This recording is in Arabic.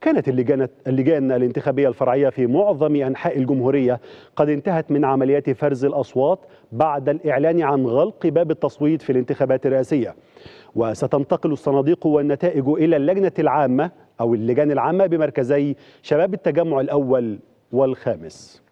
كانت اللجان اللجان الانتخابيه الفرعيه في معظم انحاء الجمهوريه قد انتهت من عمليات فرز الاصوات بعد الاعلان عن غلق باب التصويت في الانتخابات الرئاسيه وستنتقل الصناديق والنتائج الى اللجنه العامه او اللجان العامه بمركزي شباب التجمع الاول والخامس